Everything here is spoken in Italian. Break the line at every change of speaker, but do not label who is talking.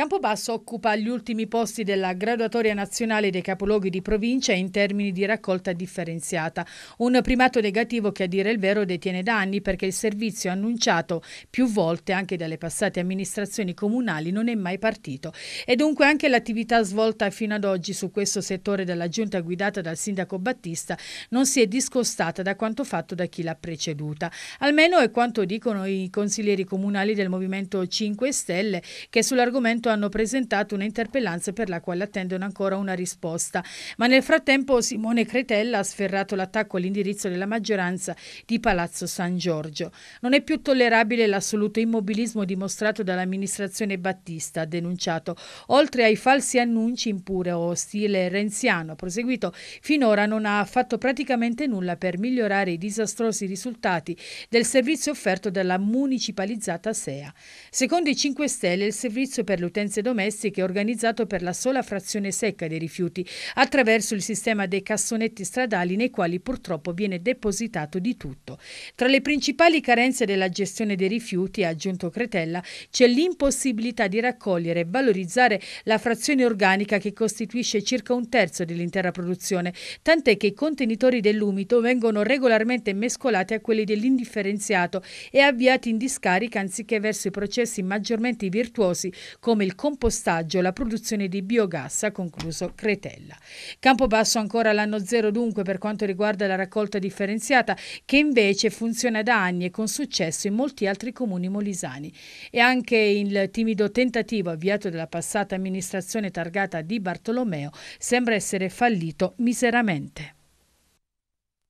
Campobasso occupa gli ultimi posti della graduatoria nazionale dei capoluoghi di provincia in termini di raccolta differenziata, un primato negativo che a dire il vero detiene da anni perché il servizio annunciato più volte anche dalle passate amministrazioni comunali non è mai partito e dunque anche l'attività svolta fino ad oggi su questo settore dalla giunta guidata dal sindaco Battista non si è discostata da quanto fatto da chi l'ha preceduta, almeno è quanto dicono i consiglieri comunali del Movimento 5 Stelle che sull'argomento hanno presentato un'interpellanza per la quale attendono ancora una risposta. Ma nel frattempo Simone Cretella ha sferrato l'attacco all'indirizzo della maggioranza di Palazzo San Giorgio. Non è più tollerabile l'assoluto immobilismo dimostrato dall'amministrazione Battista, ha denunciato. Oltre ai falsi annunci in o stile renziano, ha proseguito, finora non ha fatto praticamente nulla per migliorare i disastrosi risultati del servizio offerto dalla municipalizzata SEA. Secondo i 5 Stelle, il servizio per l'utenza utenze domestiche organizzato per la sola frazione secca dei rifiuti attraverso il sistema dei cassonetti stradali nei quali purtroppo viene depositato di tutto. Tra le principali carenze della gestione dei rifiuti, ha aggiunto Cretella, c'è l'impossibilità di raccogliere e valorizzare la frazione organica che costituisce circa un terzo dell'intera produzione, tant'è che i contenitori dell'umido vengono regolarmente mescolati a quelli dell'indifferenziato e avviati in discarica anziché verso i processi maggiormente virtuosi come come il compostaggio e la produzione di biogas, ha concluso Cretella. Campo basso ancora l'anno zero dunque per quanto riguarda la raccolta differenziata, che invece funziona da anni e con successo in molti altri comuni molisani. E anche il timido tentativo avviato dalla passata amministrazione targata di Bartolomeo sembra essere fallito miseramente.